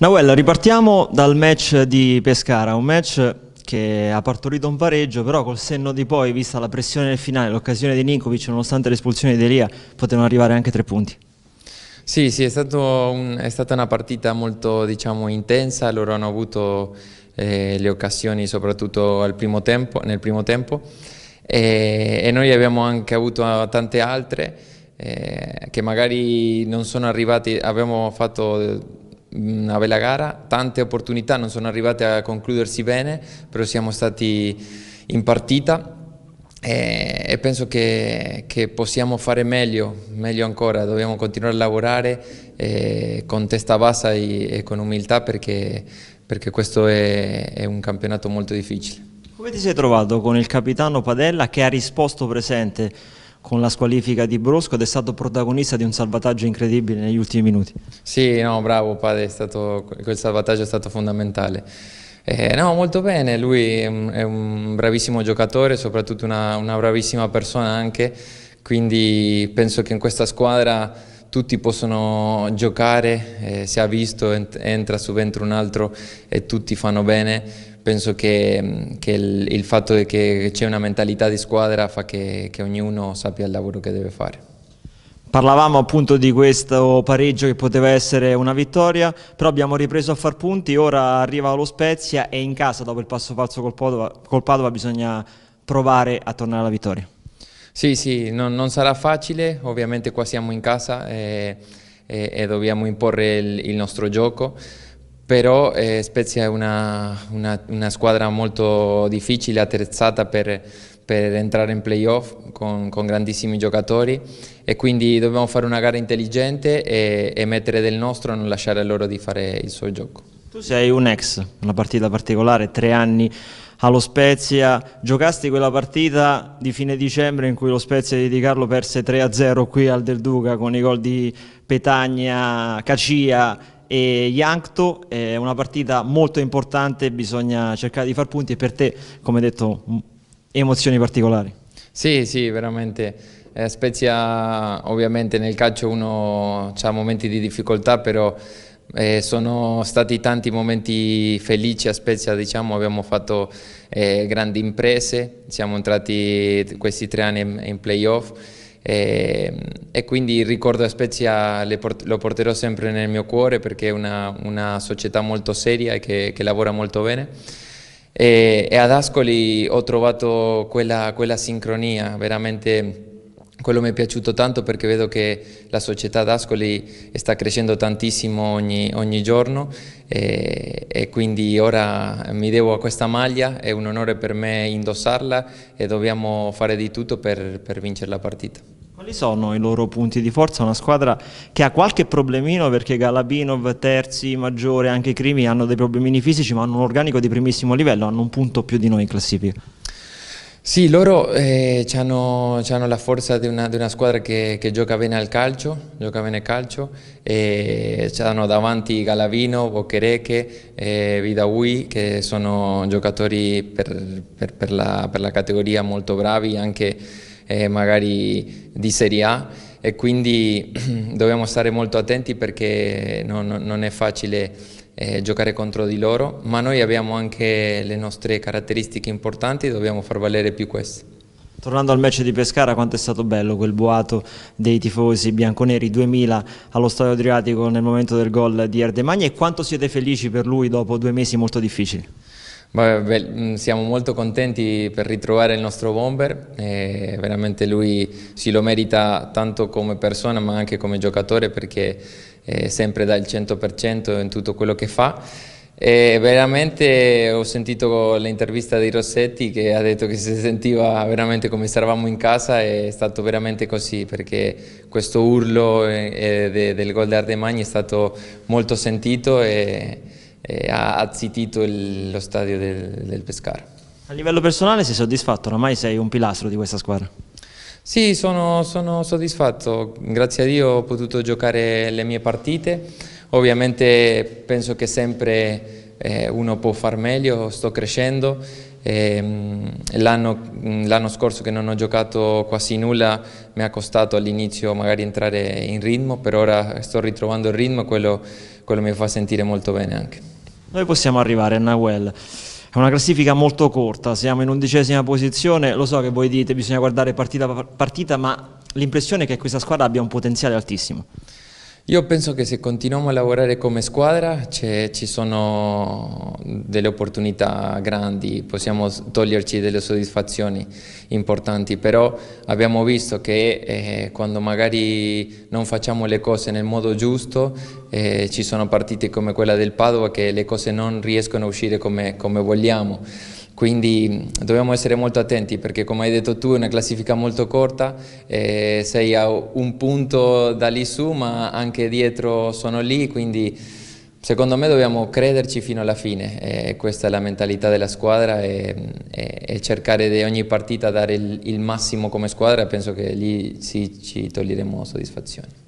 Nahuel, ripartiamo dal match di Pescara, un match che ha partorito un pareggio, però col senno di poi, vista la pressione del finale, l'occasione di Ninkovic, nonostante l'espulsione di Elia, potevano arrivare anche tre punti. Sì, sì, è, un, è stata una partita molto diciamo, intensa, loro hanno avuto eh, le occasioni soprattutto primo tempo, nel primo tempo e, e noi abbiamo anche avuto tante altre eh, che magari non sono arrivate, abbiamo fatto una bella gara, tante opportunità non sono arrivate a concludersi bene, però siamo stati in partita e, e penso che, che, possiamo fare meglio, meglio ancora, dobbiamo continuare a lavorare eh, con testa bassa e, e con umiltà perché, perché questo è, è un campionato molto difficile. Come ti sei trovato con il capitano Padella che ha risposto presente? con la squalifica di Brosco ed è stato protagonista di un salvataggio incredibile negli ultimi minuti. Sì, no, bravo padre, stato, quel salvataggio è stato fondamentale. Eh, no, molto bene, lui è un, bravissimo giocatore, soprattutto una, una bravissima persona anche, quindi penso che in questa squadra tutti possono giocare, eh, si è visto, ent entra, subentra un altro e tutti fanno bene penso che, che il, il, fatto che c'è una mentalità di squadra fa che, che ognuno sappia il lavoro che deve fare. Parlavamo appunto di questo pareggio che poteva essere una vittoria, però abbiamo ripreso a far punti, ora arriva lo Spezia e in casa dopo il passo falso col Padova, col Padova bisogna provare a tornare alla vittoria. Sì, sì, non, non sarà facile, ovviamente qua siamo in casa e, e, e dobbiamo imporre il, il nostro gioco però eh, Spezia è una, una, una, squadra molto difficile, attrezzata per, per entrare in playoff con, con, grandissimi giocatori e quindi dobbiamo fare una gara intelligente e, e mettere del nostro e non lasciare a loro di fare il suo gioco. Tu sei un ex, una partita particolare, tre anni allo Spezia, giocasti quella partita di fine dicembre in cui lo Spezia di Di Carlo perse 3-0 qui al Del Duca con i gol di Petagna, Cacia e Yankto è una partita molto importante, bisogna cercare di far punti e per te, come detto, emozioni particolari. Sì, sì, veramente. Eh, Spezia ovviamente nel calcio uno ha momenti di difficoltà, però eh, sono stati tanti momenti felici a Spezia, diciamo, abbiamo fatto eh, grandi imprese, siamo entrati questi tre anni in, in playoff e, ehm, e, quindi il ricordo a Spezia port- lo porterò sempre nel mio cuore perché è una, una società molto seria e che, che lavora molto bene. E, e, ad Ascoli ho trovato quella, quella sincronia, veramente quello mi è piaciuto tanto perché vedo che la società d'Ascoli sta crescendo tantissimo ogni, ogni giorno e, e, quindi ora mi devo a questa maglia, è un onore per me indossarla e dobbiamo fare di tutto per, per vincere la partita. Quali sono i loro punti di forza? Una squadra che ha qualche problemino perché Galabinov, Terzi, Maggiore, anche i Crimi hanno dei problemini fisici ma hanno un organico di primissimo livello, hanno un punto più di noi in classifica. Sì, loro eh, hanno, hanno, la forza di una, di una squadra che, che, gioca bene al calcio, gioca bene al calcio, eh, hanno davanti Galavino, Bocchereche, eh, Vidaui che sono giocatori per, per, per, la, per la categoria molto bravi anche eh, magari di Serie A e quindi dobbiamo stare molto attenti perché non, non è facile eh, giocare contro di loro, ma noi abbiamo anche le nostre caratteristiche importanti e dobbiamo far valere più queste. Tornando al match di Pescara, quanto è stato bello quel boato dei tifosi bianconeri 2000 allo Stadio Adriatico nel momento del gol di Erdemagna e quanto siete felici per lui dopo due mesi molto difficili? Vabbè, mm, siamo molto contenti per ritrovare il nostro bomber, eh, veramente lui si lo merita tanto come persona ma anche come giocatore perché eh, sempre dà il 100% in tutto quello che fa. E veramente ho sentito l'intervista di Rossetti che ha detto che si sentiva veramente come stavamo in casa e è stato veramente così perché questo urlo eh, del gol di Ardemagni è stato molto sentito e, eh, ha azzitito il, lo stadio del, del Pescara. A livello personale sei soddisfatto? Oramai sei un pilastro di questa squadra. Sì, sono, sono soddisfatto. Grazie a Dio ho potuto giocare le mie partite. Ovviamente penso che sempre eh, uno può far meglio, sto crescendo. Ehm, l'anno, scorso che non ho giocato quasi nulla mi ha costato all'inizio magari entrare in ritmo, per ora sto ritrovando il ritmo e quello, quello mi fa sentire molto bene anche. Noi possiamo arrivare a Nahuel. È una classifica molto corta, siamo in undicesima posizione, lo so che voi dite bisogna guardare partita per partita, ma l'impressione è che questa squadra abbia un potenziale altissimo. Io penso che se continuiamo a lavorare come squadra ci sono delle opportunità grandi, possiamo toglierci delle soddisfazioni importanti, però abbiamo visto che eh, quando magari non facciamo le cose nel modo giusto eh, ci sono partite come quella del Padova che le cose non riescono a uscire come, come vogliamo quindi mm, dobbiamo essere molto attenti perché come hai detto tu è una classifica molto corta, eh, sei a un punto da lì su ma anche dietro sono lì, quindi secondo me dobbiamo crederci fino alla fine, eh, questa è la mentalità della squadra e, e, e cercare di ogni partita dare il, il massimo come squadra, penso che lì sì, ci toglieremo soddisfazione.